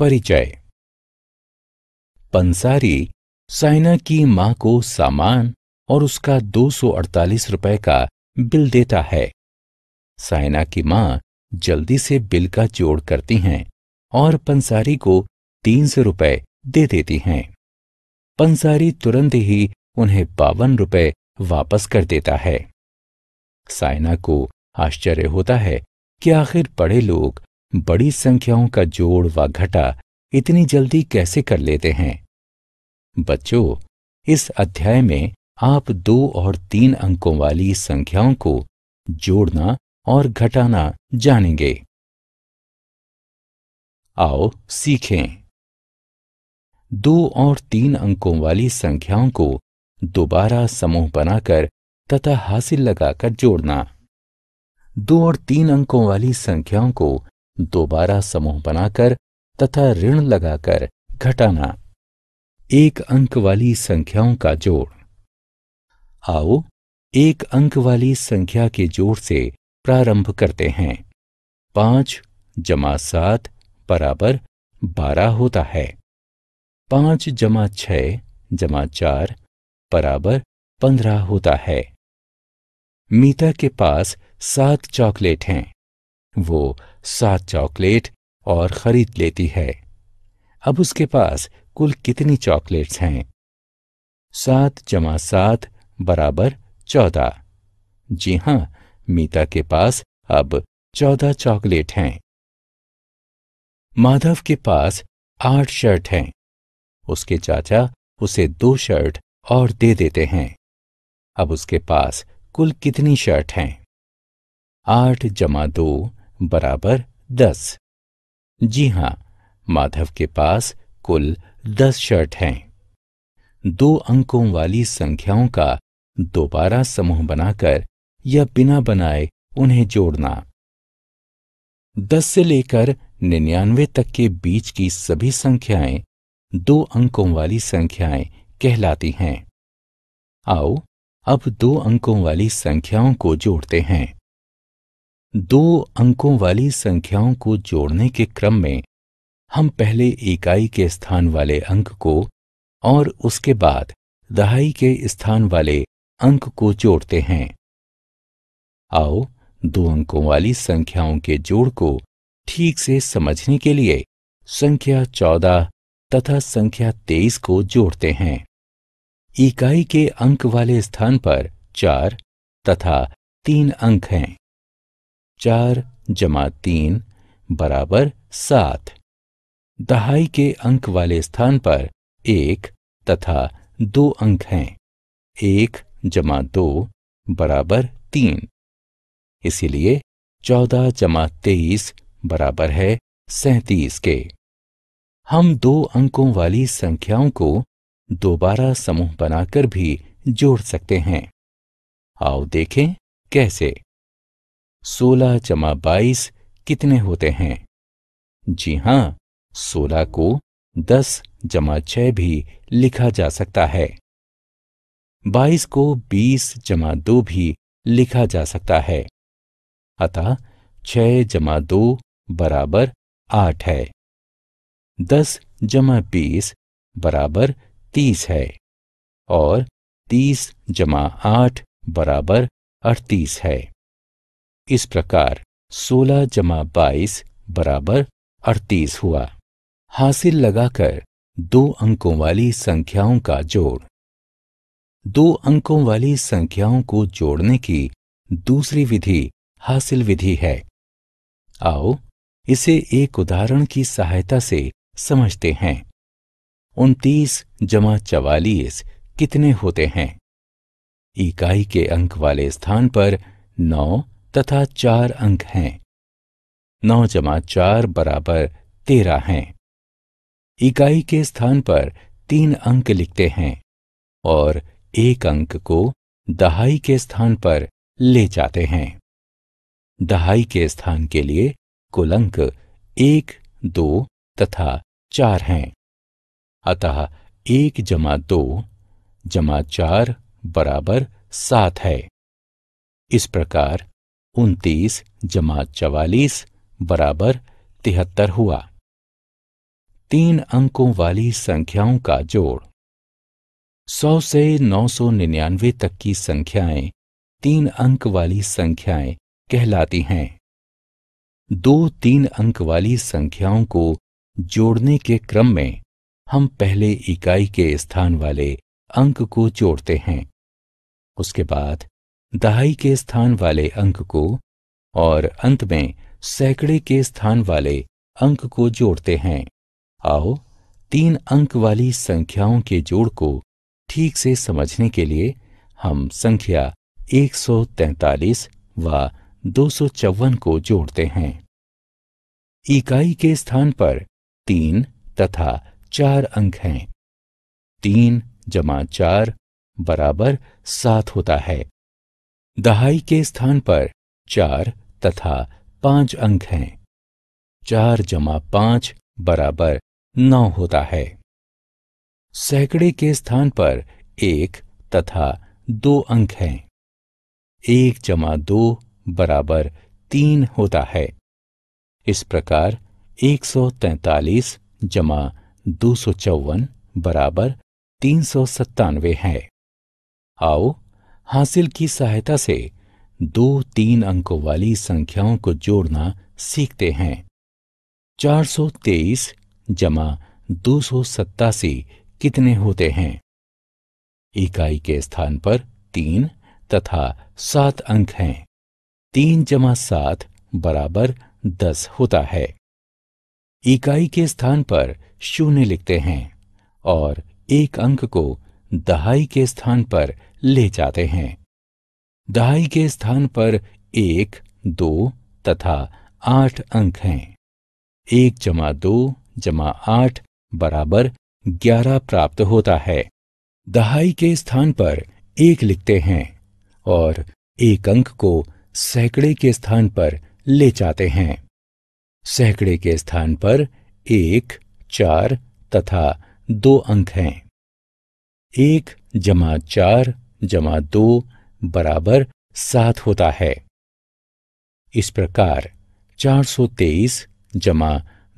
परिचय पंसारी साइना की मां को सामान और उसका 248 रुपए का बिल देता है साइना की मां जल्दी से बिल का जोड़ करती हैं और पंसारी को तीन सौ रुपये दे देती हैं पंसारी तुरंत ही उन्हें बावन रुपए वापस कर देता है साइना को आश्चर्य होता है कि आखिर बड़े लोग बड़ी संख्याओं का जोड़ व घटा इतनी जल्दी कैसे कर लेते हैं बच्चों इस अध्याय में आप दो और तीन अंकों वाली संख्याओं को जोड़ना और घटाना जानेंगे आओ सीखें दो और तीन अंकों वाली संख्याओं को दोबारा समूह बनाकर तथा हासिल लगाकर जोड़ना दो और तीन अंकों वाली संख्याओं को दोबारा समूह बनाकर तथा ऋण लगाकर घटाना एक अंक वाली संख्याओं का जोड़ आओ एक अंक वाली संख्या के जोड़ से प्रारंभ करते हैं पांच जमा सात बराबर बारह होता है पांच जमा छ जमा चार बराबर पंद्रह होता है मीता के पास सात चॉकलेट हैं वो सात चॉकलेट और खरीद लेती है अब उसके पास कुल कितनी चॉकलेट्स हैं सात जमा सात बराबर चौदह जी हां मीता के पास अब चौदह चॉकलेट हैं माधव के पास आठ शर्ट हैं उसके चाचा उसे दो शर्ट और दे देते हैं अब उसके पास कुल कितनी शर्ट हैं आठ जमा दो बराबर दस जी हां माधव के पास कुल दस शर्ट हैं दो अंकों वाली संख्याओं का दोबारा समूह बनाकर या बिना बनाए उन्हें जोड़ना दस से लेकर निन्यानवे तक के बीच की सभी संख्याएं दो अंकों वाली संख्याएं कहलाती हैं आओ अब दो अंकों वाली संख्याओं को जोड़ते हैं दो अंकों वाली संख्याओं को जोड़ने के क्रम में हम पहले इकाई के स्थान वाले अंक को और उसके बाद दहाई के स्थान वाले अंक को जोड़ते हैं आओ दो अंकों वाली संख्याओं के जोड़ को ठीक से समझने के लिए संख्या चौदह तथा संख्या तेईस को जोड़ते हैं इकाई के अंक वाले स्थान पर चार तथा तीन अंक हैं चार जमा तीन बराबर सात दहाई के अंक वाले स्थान पर एक तथा दो अंक हैं एक जमा दो बराबर तीन इसीलिए चौदह जमा तेईस बराबर है सैतीस के हम दो अंकों वाली संख्याओं को दोबारा समूह बनाकर भी जोड़ सकते हैं आओ देखें कैसे सोलह जमा बाईस कितने होते हैं जी हां सोलह को दस जमा छह भी लिखा जा सकता है बाईस को बीस जमा दो भी लिखा जा सकता है अतः छह जमा दो बराबर आठ है दस जमा बीस बराबर तीस है और तीस जमा आठ बराबर अड़तीस है इस प्रकार सोलह जमा बाईस बराबर अड़तीस हुआ हासिल लगाकर दो अंकों वाली संख्याओं का जोड़ दो अंकों वाली संख्याओं को जोड़ने की दूसरी विधि हासिल विधि है आओ इसे एक उदाहरण की सहायता से समझते हैं उनतीस जमा चवालीस कितने होते हैं इकाई के अंक वाले स्थान पर नौ तथा चार अंक हैं नौ जमा चार बराबर तेरह हैं इकाई के स्थान पर तीन अंक लिखते हैं और एक अंक को दहाई के स्थान पर ले जाते हैं दहाई के स्थान के लिए कुल अंक एक दो तथा चार हैं अतः एक जमा दो जमा चार बराबर सात है इस प्रकार उनतीस जमा चवालीस बराबर तिहत्तर हुआ तीन अंकों वाली संख्याओं का जोड़ सौ से नौ सौ निन्यानवे तक की संख्याएं तीन अंक वाली संख्याएं कहलाती हैं दो तीन अंक वाली संख्याओं को जोड़ने के क्रम में हम पहले इकाई के स्थान वाले अंक को जोड़ते हैं उसके बाद दहाई के स्थान वाले अंक को और अंत में सैकड़े के स्थान वाले अंक को जोड़ते हैं आओ तीन अंक वाली संख्याओं के जोड़ को ठीक से समझने के लिए हम संख्या 143 व दो को जोड़ते हैं इकाई के स्थान पर तीन तथा चार अंक हैं तीन जमा चार बराबर सात होता है दहाई के स्थान पर चार तथा पांच अंक हैं चार जमा पांच बराबर नौ होता है सैकड़े के स्थान पर एक तथा दो अंक हैं एक जमा दो बराबर तीन होता है इस प्रकार 143 जमा दो बराबर तीन सौ सत्तानवे है आओ हासिल की सहायता से दो तीन अंकों वाली संख्याओं को जोड़ना सीखते हैं 423 जमा दो कितने होते हैं इकाई के स्थान पर तीन तथा सात अंक हैं तीन जमा सात बराबर दस होता है इकाई के स्थान पर शून्य लिखते हैं और एक अंक को दहाई के स्थान पर ले जाते हैं दहाई के स्थान पर एक दो तथा आठ अंक हैं एक जमा दो जमा आठ बराबर ग्यारह प्राप्त होता है दहाई के स्थान पर एक लिखते हैं और एक अंक को सैकड़े के स्थान पर ले जाते हैं सैकड़े के स्थान पर एक चार तथा दो अंक हैं एक जमा चार जमा दो बराबर सात होता है इस प्रकार 423 जमा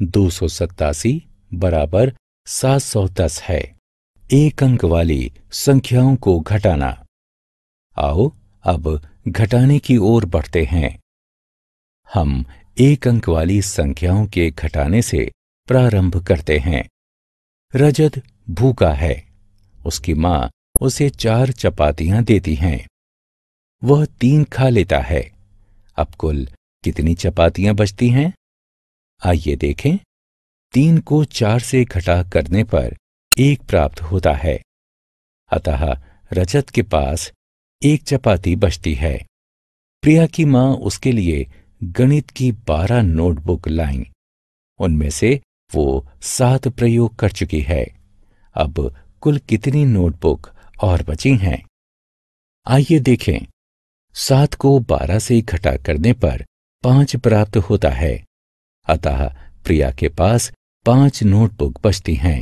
दो सौ सत्तासी बराबर सात सौ दस है एक अंक वाली संख्याओं को घटाना आओ अब घटाने की ओर बढ़ते हैं हम एक अंक वाली संख्याओं के घटाने से प्रारंभ करते हैं रजत भूखा है उसकी माँ उसे चार चपातियां देती हैं वह तीन खा लेता है अब कुल कितनी चपातियां बचती हैं आइए देखें तीन को चार से घटा करने पर एक प्राप्त होता है अतः रजत के पास एक चपाती बचती है प्रिया की माँ उसके लिए गणित की बारह नोटबुक लाई उनमें से वो सात प्रयोग कर चुकी है अब कुल कितनी नोटबुक और बची हैं आइए देखें सात को बारह से घटा करने पर पांच प्राप्त होता है अतः प्रिया के पास पांच नोटबुक बचती हैं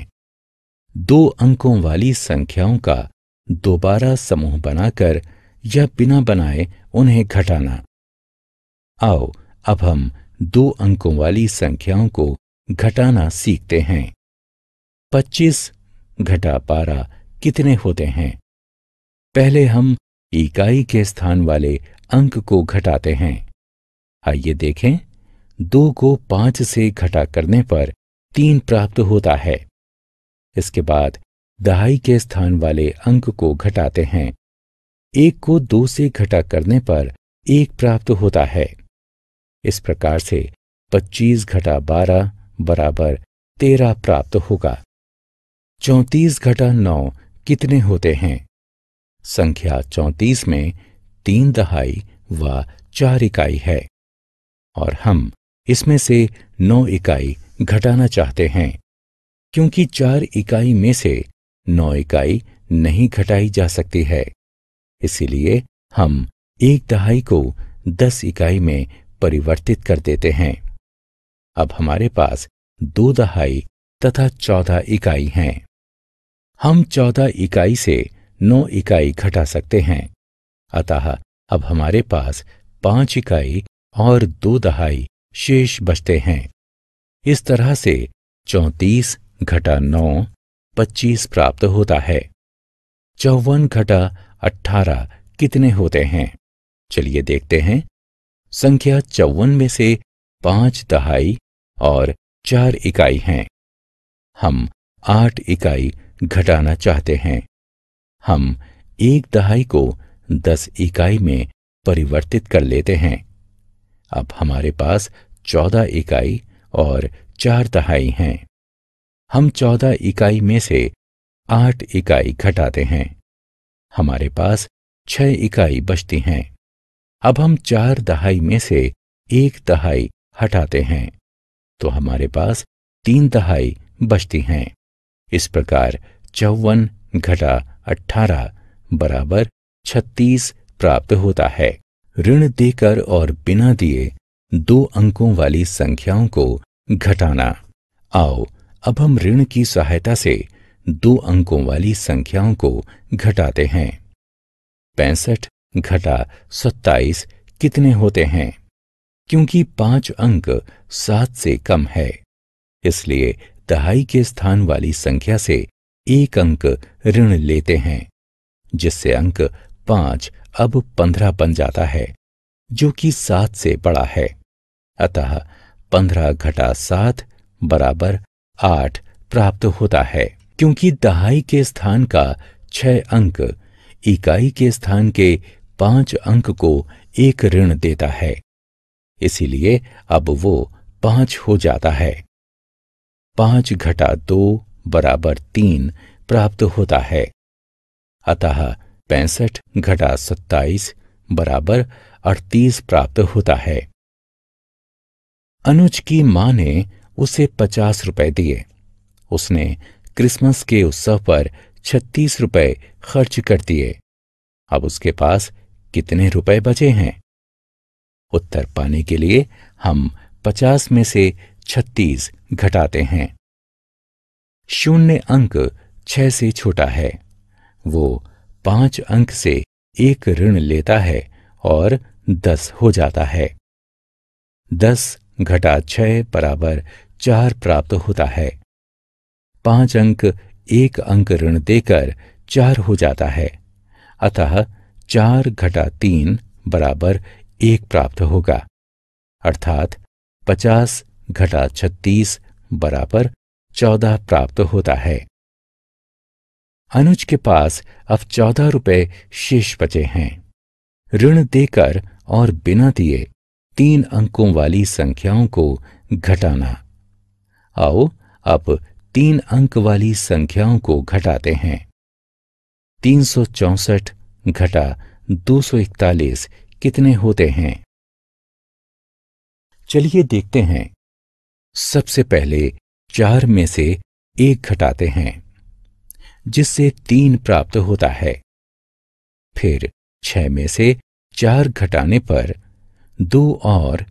दो अंकों वाली संख्याओं का दोबारा समूह बनाकर या बिना बनाए उन्हें घटाना आओ अब हम दो अंकों वाली संख्याओं को घटाना सीखते हैं 25 घटा पारा कितने होते हैं पहले हम इकाई के स्थान वाले अंक को घटाते हैं आइए देखें दो को पांच से घटा करने पर तीन प्राप्त होता है इसके बाद दहाई के स्थान वाले अंक को घटाते हैं एक को दो से घटा करने पर एक प्राप्त होता है इस प्रकार से 25 घटा 12 बराबर 13 प्राप्त होगा चौंतीस घटा नौ कितने होते हैं संख्या चौंतीस में तीन दहाई व चार इकाई है और हम इसमें से नौ इकाई घटाना चाहते हैं क्योंकि चार इकाई में से नौ इकाई नहीं घटाई जा सकती है इसीलिए हम एक दहाई को दस इकाई में परिवर्तित कर देते हैं अब हमारे पास दो दहाई तथा चौदह इकाई हैं हम चौदह इकाई से नौ इकाई घटा सकते हैं अतः अब हमारे पास पांच इकाई और दो दहाई शेष बचते हैं इस तरह से चौंतीस घटा नौ पच्चीस प्राप्त होता है चौवन घटा अठारह कितने होते हैं चलिए देखते हैं संख्या चौवन में से पांच दहाई और चार इकाई हैं हम आठ इकाई घटाना चाहते हैं हम एक दहाई को दस इकाई में परिवर्तित कर लेते हैं अब हमारे पास चौदह इकाई और चार दहाई हैं हम चौदह इकाई में से आठ इकाई घटाते हैं हमारे पास छह इकाई बचती हैं अब हम चार दहाई में से एक दहाई हटाते हैं तो हमारे पास तीन दहाई बचती हैं इस प्रकार चौवन घटा अठारह बराबर छत्तीस प्राप्त होता है ऋण देकर और बिना दिए दो अंकों वाली संख्याओं को घटाना आओ अब हम ऋण की सहायता से दो अंकों वाली संख्याओं को घटाते हैं पैंसठ घटा सत्ताईस कितने होते हैं क्योंकि पांच अंक सात से कम है इसलिए दहाई के स्थान वाली संख्या से एक अंक ऋण लेते हैं जिससे अंक पांच अब पंद्रह बन जाता है जो कि सात से बड़ा है अतः पंद्रह घटा सात बराबर आठ प्राप्त होता है क्योंकि दहाई के स्थान का छह अंक इकाई के स्थान के पांच अंक को एक ऋण देता है इसीलिए अब वो पांच हो जाता है पांच घटा दो बराबर तीन प्राप्त होता है अतः पैंसठ घटा सत्ताईस बराबर अड़तीस प्राप्त होता है अनुज की मां ने उसे पचास रुपए दिए उसने क्रिसमस के उत्सव पर छत्तीस रुपए खर्च कर दिए अब उसके पास कितने रुपए बचे हैं उत्तर पाने के लिए हम पचास में से छत्तीस घटाते हैं शून्य अंक छह से छोटा है वो पांच अंक से एक ऋण लेता है और दस हो जाता है दस घटा छह बराबर चार प्राप्त होता है पांच अंक एक अंक ऋण देकर चार हो जाता है अतः चार घटा तीन बराबर एक प्राप्त होगा अर्थात पचास घटा छत्तीस बराबर चौदह प्राप्त होता है अनुज के पास अब चौदह रुपये शेष बचे हैं ऋण देकर और बिना दिए तीन अंकों वाली संख्याओं को घटाना आओ अब तीन अंक वाली संख्याओं को घटाते हैं तीन सौ चौसठ घटा दो सौ इकतालीस कितने होते हैं चलिए देखते हैं सबसे पहले चार में से एक घटाते हैं जिससे तीन प्राप्त होता है फिर छह में से चार घटाने पर दो और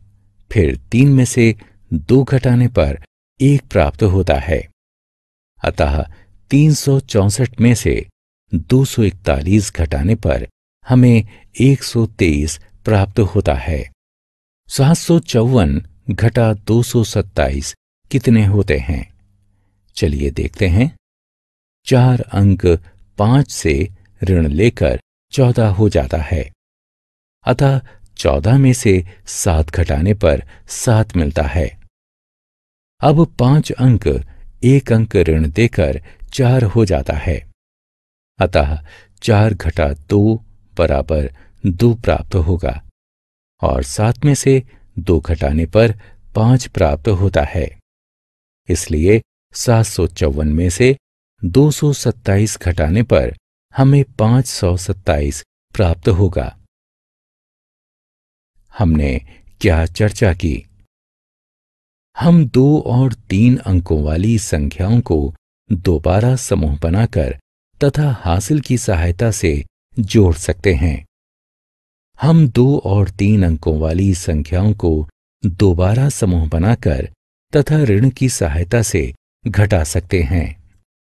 फिर तीन में से दो घटाने पर एक प्राप्त होता है अतः तीन सौ चौसठ में से दो सौ इकतालीस घटाने पर हमें एक सौ तेईस प्राप्त होता है सात सौ चौवन घटा दो कितने होते हैं चलिए देखते हैं चार अंक पांच से ऋण लेकर चौदह हो जाता है अतः चौदह में से सात घटाने पर सात मिलता है अब पांच अंक एक अंक ऋण देकर चार हो जाता है अतः चार घटा दो बराबर दो प्राप्त होगा और सात में से दो घटाने पर पांच प्राप्त होता है इसलिए सात सौ चौवन में से दो सौ सत्ताईस घटाने पर हमें पांच सौ सत्ताईस प्राप्त होगा हमने क्या चर्चा की हम दो और तीन अंकों वाली संख्याओं को दोबारा समूह बनाकर तथा हासिल की सहायता से जोड़ सकते हैं हम दो और तीन अंकों वाली संख्याओं को दोबारा समूह बनाकर तथा ऋण की सहायता से घटा सकते हैं